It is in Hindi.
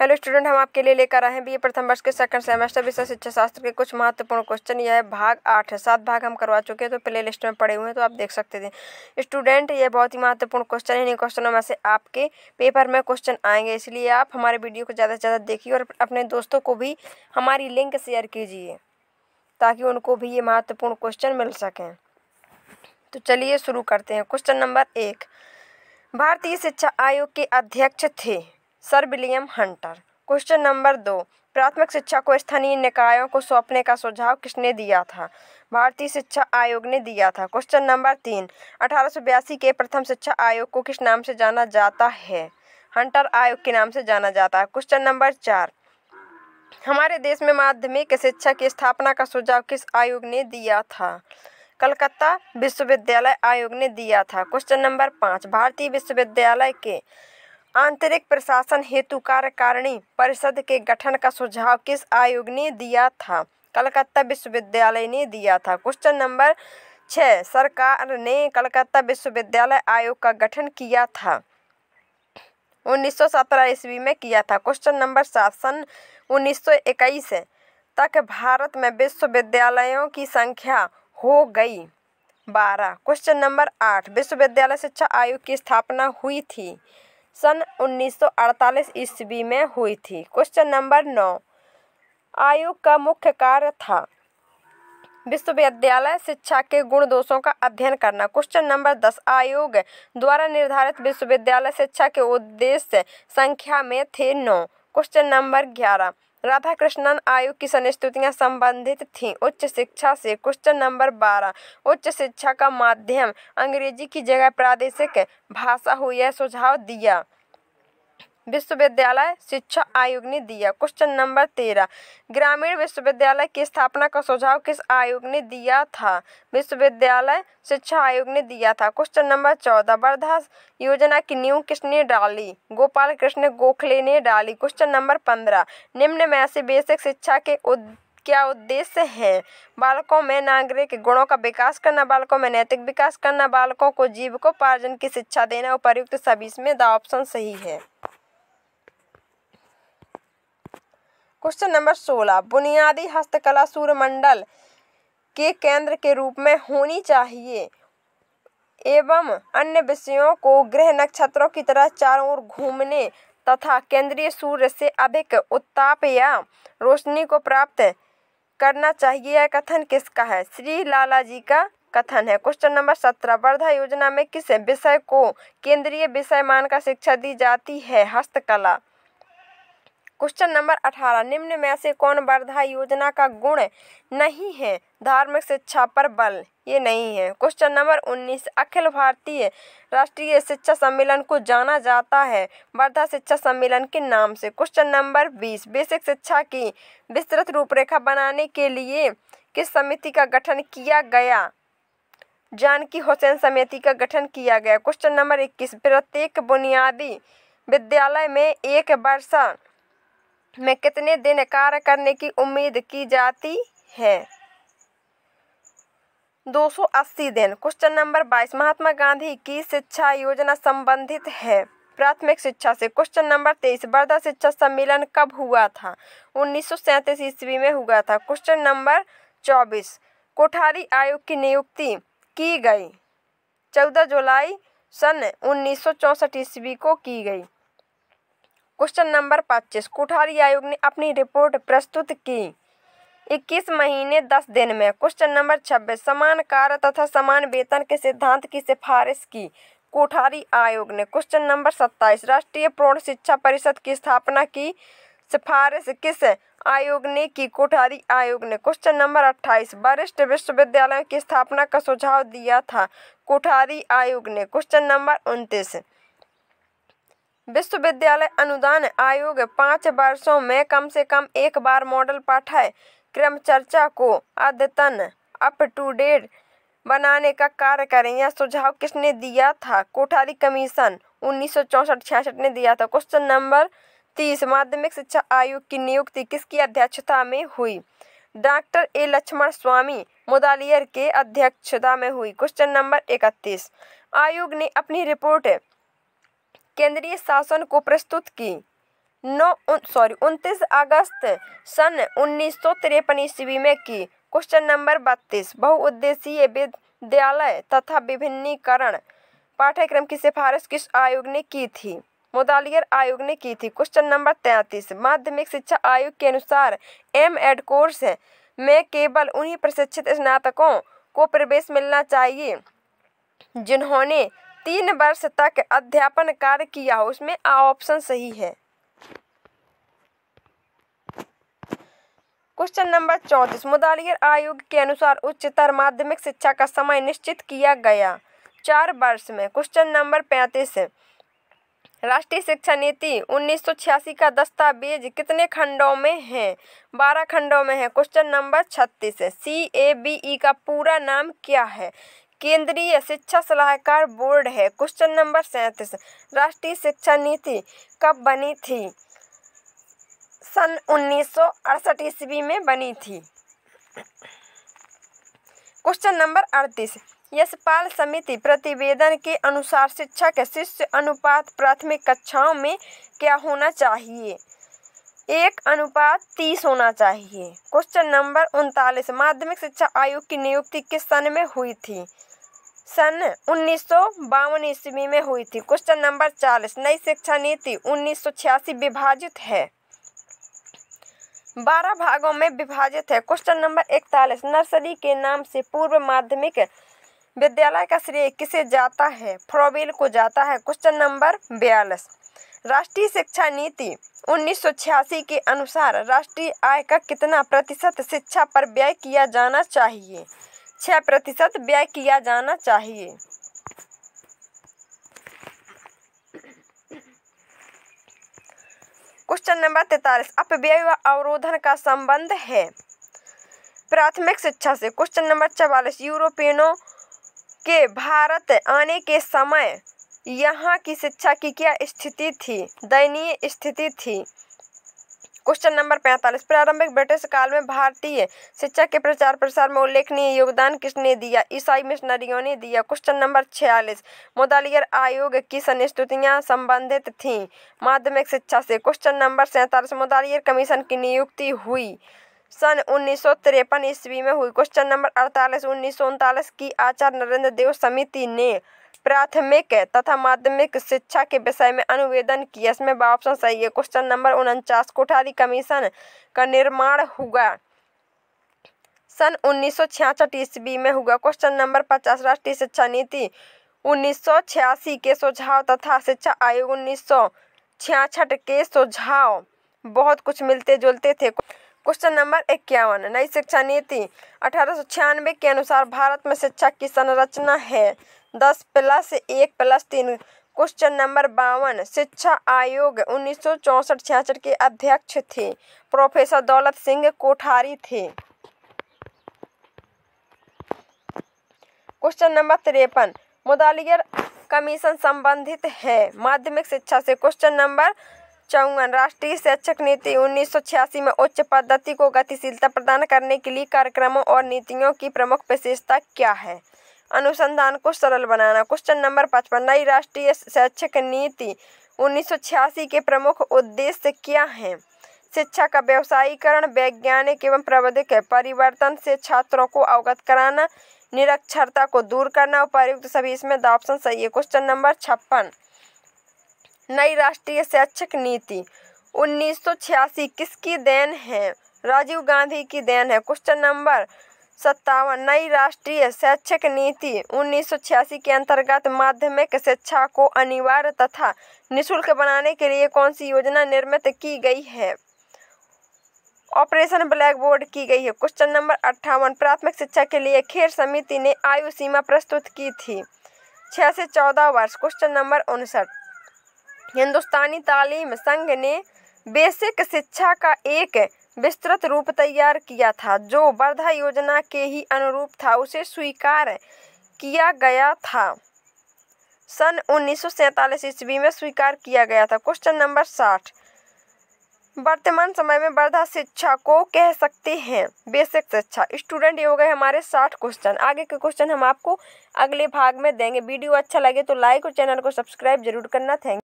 हेलो स्टूडेंट हम आपके लिए लेकर आए हैं बी प्रथम वर्ष के सेकंड सेमेस्टर विषय शिक्षा शास्त्र के कुछ महत्वपूर्ण क्वेश्चन यह भाग आठ है सात भाग हम करवा चुके हैं तो प्ले लिस्ट में पड़े हुए हैं तो आप देख सकते थे स्टूडेंट ये बहुत ही महत्वपूर्ण क्वेश्चन है इन क्वेश्चनों में से आपके पेपर में क्वेश्चन आएंगे इसलिए आप हमारे वीडियो को ज़्यादा से ज़्यादा देखिए और अपने दोस्तों को भी हमारी लिंक शेयर कीजिए ताकि उनको भी ये महत्वपूर्ण क्वेश्चन मिल सकें तो चलिए शुरू करते हैं क्वेश्चन नंबर एक भारतीय शिक्षा आयोग के अध्यक्ष थे sir William Hunter question number दो प्राथमिक शिक्षा को स्थानीय निकायों को सौंपने का सुझाव किसने दिया था भारतीय शिक्षा आयोग ने दिया था क्वेश्चन नंबर तीन अठारह के प्रथम शिक्षा आयोग को किस नाम से जाना जाता है हंटर आयोग के नाम से जाना जाता है क्वेश्चन नंबर चार हमारे देश में माध्यमिक शिक्षा की स्थापना का सुझाव किस आयोग ने दिया था कलकत्ता विश्वविद्यालय आयोग ने दिया था क्वेश्चन नंबर पाँच भारतीय विश्वविद्यालय के आंतरिक प्रशासन हेतु कार्यकारिणी परिषद के गठन का सुझाव किस आयोग ने दिया था कलकत्ता विश्वविद्यालय ने दिया था क्वेश्चन नंबर छः सरकार ने कलकत्ता विश्वविद्यालय आयोग का गठन किया था 1917 ईस्वी में किया था क्वेश्चन नंबर सात सन इक्कीस तक भारत में विश्वविद्यालयों की संख्या हो गई बारह क्वेश्चन नंबर आठ विश्वविद्यालय शिक्षा आयोग की स्थापना हुई थी सन 1948 ईस्वी में हुई थी क्वेश्चन नंबर नौ आयोग का मुख्य कार्य था विश्वविद्यालय शिक्षा के गुण दोषों का अध्ययन करना क्वेश्चन नंबर दस आयोग द्वारा निर्धारित विश्वविद्यालय शिक्षा के उद्देश्य संख्या में थे नौ क्वेश्चन नंबर ग्यारह राधाकृष्णन आयोग की संस्तुतियाँ संबंधित थीं उच्च शिक्षा से क्वेश्चन नंबर बारह उच्च शिक्षा का माध्यम अंग्रेजी की जगह प्रादेशिक भाषा हुई यह सुझाव दिया विश्वविद्यालय शिक्षा आयोग ने दिया क्वेश्चन नंबर तेरह ग्रामीण विश्वविद्यालय की स्थापना का सुझाव किस आयोग ने दिया था विश्वविद्यालय शिक्षा आयोग ने दिया था क्वेश्चन नंबर चौदह वर्धा योजना की नींव किसने डाली गोपाल कृष्ण गोखले ने डाली क्वेश्चन नंबर पंद्रह निम्न में से बेसिक शिक्षा के उद क्या उद्देश्य हैं बालकों में नागरिक गुणों का विकास करना बालकों में नैतिक विकास करना बालकों को जीवकोपार्जन की शिक्षा देना उपयुक्त सभी इसमें द ऑप्शन सही है क्वेश्चन नंबर सोलह बुनियादी हस्तकला सूर्यमंडल के केंद्र के रूप में होनी चाहिए एवं अन्य विषयों को ग्रह नक्षत्रों की तरह चारों ओर घूमने तथा केंद्रीय सूर्य से अधिक उत्ताप या रोशनी को प्राप्त करना चाहिए यह कथन किसका है श्री लाला जी का कथन है क्वेश्चन नंबर सत्रह वर्धा योजना में किस विषय को केंद्रीय विषय मानकर शिक्षा दी जाती है हस्तकला क्वेश्चन नंबर अठारह निम्न में से कौन वर्धा योजना का गुण नहीं है धार्मिक शिक्षा पर बल ये नहीं है क्वेश्चन नंबर उन्नीस अखिल भारतीय राष्ट्रीय शिक्षा सम्मेलन को जाना जाता है वर्धा शिक्षा सम्मेलन के नाम से क्वेश्चन नंबर बीस बेसिक शिक्षा की विस्तृत रूपरेखा बनाने के लिए किस समिति का गठन किया गया जानकी हुसैन समिति का गठन किया गया क्वेश्चन नंबर इक्कीस प्रत्येक बुनियादी विद्यालय में एक वर्षा में कितने दिन कार्य करने की उम्मीद की जाती है 280 दिन क्वेश्चन नंबर 22 महात्मा गांधी की शिक्षा योजना संबंधित है प्राथमिक शिक्षा से क्वेश्चन नंबर 23 वर्धा शिक्षा सम्मेलन कब हुआ था उन्नीस ईस्वी में हुआ था क्वेश्चन नंबर 24 कोठारी आयोग की नियुक्ति की गई 14 जुलाई सन उन्नीस ईस्वी को की गई क्वेश्चन नंबर पच्चीस कोठारी आयोग ने अपनी रिपोर्ट प्रस्तुत की इक्कीस महीने दस दिन में क्वेश्चन नंबर छब्बीस समान कार्य तथा समान वेतन के सिद्धांत की सिफारिश की कोठारी आयोग ने क्वेश्चन नंबर सत्ताईस राष्ट्रीय प्रौढ़ शिक्षा परिषद की स्थापना की सिफारिश किस आयोग ने की कोठारी आयोग ने क्वेश्चन नंबर अट्ठाईस वरिष्ठ विश्वविद्यालयों की स्थापना का सुझाव दिया था कोठारी आयोग ने क्वेश्चन नंबर उनतीस विश्वविद्यालय अनुदान आयोग पाँच वर्षों में कम से कम एक बार मॉडल पाठ्यक्रम चर्चा को अद्यतन अप टू डेट बनाने का कार्य करें यह सुझाव किसने दिया था कोठारी कमीशन उन्नीस सौ ने दिया था क्वेश्चन नंबर तीस माध्यमिक शिक्षा आयोग की नियुक्ति किसकी अध्यक्षता में हुई doctor A Lakshmanaswami Mudaliar के अध्यक्षता में हुई क्वेश्चन नंबर इकतीस आयोग ने अपनी रिपोर्ट केंद्रीय शासन को प्रस्तुत की नौ सॉरी उनतीस अगस्त सन उन्नीस सौ तिरपन ईस्वी में की क्वेश्चन नंबर बत्तीस बहुउद्देशीय विद्यालय तथा विभिन्नीकरण पाठ्यक्रम की सिफारिश किस आयोग ने की थी मुदालियर आयोग ने की थी क्वेश्चन नंबर तैंतीस माध्यमिक शिक्षा आयोग के अनुसार एम एड कोर्स में केवल उन्हीं प्रशिक्षित स्नातकों को प्रवेश मिलना चाहिए जिन्होंने तीन वर्ष तक अध्यापन कार्य किया उसमें आ ऑप्शन सही है क्वेश्चन नंबर चौंतीस मुदालियर आयोग के अनुसार उच्चतर माध्यमिक शिक्षा का समय निश्चित किया गया चार वर्ष में क्वेश्चन नंबर पैंतीस राष्ट्रीय शिक्षा नीति 1986 का दस्तावेज कितने खंडों में है बारह खंडों में है क्वेश्चन नंबर छत्तीस सी ए बी ई का पूरा नाम क्या है केंद्रीय शिक्षा सलाहकार बोर्ड है क्वेश्चन नंबर सैंतीस राष्ट्रीय शिक्षा नीति कब बनी थी सन उन्नीस सौ अड़सठ ईस्वी में बनी थी क्वेश्चन नंबर अड़तीस यशपाल समिति प्रतिवेदन के अनुसार शिक्षा के शिष्य अनुपात प्राथमिक कक्षाओं में क्या होना चाहिए एक अनुपात तीस होना चाहिए क्वेश्चन नंबर उनतालीस माध्यमिक शिक्षा आयोग की नियुक्ति किस सन में हुई थी सन उन्नीस सौ में हुई थी क्वेश्चन नंबर चालीस नई शिक्षा नीति उन्नीस विभाजित है बारह भागों में विभाजित है क्वेश्चन नंबर इकतालीस नर्सरी के नाम से पूर्व माध्यमिक विद्यालय का श्रेय किसे जाता है फ्रोबिल को जाता है क्वेश्चन नंबर बयालीस राष्ट्रीय शिक्षा नीति उन्नीस के अनुसार राष्ट्रीय आय का कितना प्रतिशत शिक्षा पर व्यय किया जाना चाहिए छह प्रतिशत व्यय किया जाना चाहिए क्वेश्चन नंबर तैतालीस अपव्यय व अवरोधन का संबंध है प्राथमिक शिक्षा से क्वेश्चन नंबर चवालीस यूरोपियनों के भारत आने के समय यहाँ की शिक्षा की क्या स्थिति थी दयनीय स्थिति थी क्वेश्चन नंबर पैंतालीस प्रारंभिक ब्रिटिश काल में भारतीय शिक्षा के प्रचार प्रसार में उल्लेखनीय योगदान किसने दिया ईसाई मिशनरियों ने दिया क्वेश्चन नंबर छियालीस मुदालियर आयोग की संस्तुतियाँ संबंधित थीं माध्यमिक शिक्षा से क्वेश्चन नंबर सैंतालीस मुदालियर कमीशन की नियुक्ति हुई सन उन्नीस सौ तिरपन ईस्वी में हुई क्वेश्चन नंबर अड़तालीस उन्नीस की आचार्य नरेंद्र देव समिति ने प्राथमिक तथा माध्यमिक शिक्षा के विषय में अनुवेदन किया इसमें ऑप्शन सही है क्वेश्चन नंबर उनचास कोठारी कमीशन का निर्माण हुआ सन उन्नीस सौ ईस्वी में हुआ क्वेश्चन नंबर पचास राष्ट्रीय शिक्षा नीति उन्नीस के सुझाव तथा शिक्षा आयोग उन्नीस के सुझाव बहुत कुछ मिलते जुलते थे क्वेश्चन नंबर इक्यावन नई शिक्षा नीति अठारह के अनुसार भारत में शिक्षा की संरचना है दस प्लस एक प्लस तीन क्वेश्चन नंबर बावन शिक्षा आयोग उन्नीस सौ चौंसठ छियासठ के अध्यक्ष थे प्रोफेसर दौलत सिंह कोठारी थे क्वेश्चन नंबर तिरपन मुदालियर कमीशन संबंधित है माध्यमिक शिक्षा से क्वेश्चन नंबर चौवन राष्ट्रीय शैक्षिक नीति उन्नीस में उच्च पद्धति को गतिशीलता प्रदान करने के लिए कार्यक्रमों और नीतियों की प्रमुख विशेषता क्या है अनुसंधान को सरल बनाना क्वेश्चन नंबर पचपन नई राष्ट्रीय शैक्षिक नीति उन्नीस के प्रमुख उद्देश्य क्या हैं शिक्षा का व्यवसायीकरण वैज्ञानिक एवं प्रबंधिक परिवर्तन से छात्रों को अवगत कराना निरक्षरता को दूर करना उपयुक्त सभी इसमें ऑप्शन सही है क्वेश्चन नंबर छप्पन नई राष्ट्रीय शैक्षिक नीति 1986 किसकी देन है राजीव गांधी की देन है क्वेश्चन नंबर सत्तावन नई राष्ट्रीय शैक्षिक नीति उन्नीस के अंतर्गत माध्यमिक शिक्षा को अनिवार्य तथा निशुल्क बनाने के लिए कौन सी योजना निर्मित की गई है ऑपरेशन ब्लैक बोर्ड की गई है क्वेश्चन नंबर अट्ठावन प्राथमिक शिक्षा के लिए खेर समिति ने आयु सीमा प्रस्तुत की थी छः से चौदह वर्ष क्वेश्चन नंबर उनसठ हिंदुस्तानी तालीम संघ ने बेसिक शिक्षा का एक विस्तृत रूप तैयार किया था जो वर्धा योजना के ही अनुरूप था उसे स्वीकार किया गया था सन उन्नीस सौ ईस्वी में स्वीकार किया गया था क्वेश्चन नंबर साठ वर्तमान समय में वर्धा शिक्षा को कह सकते हैं बेसिक शिक्षा स्टूडेंट ये हो गए हमारे साठ क्वेश्चन आगे के क्वेश्चन हम आपको अगले भाग में देंगे वीडियो अच्छा लगे तो लाइक और चैनल को सब्सक्राइब जरूर करना थैंक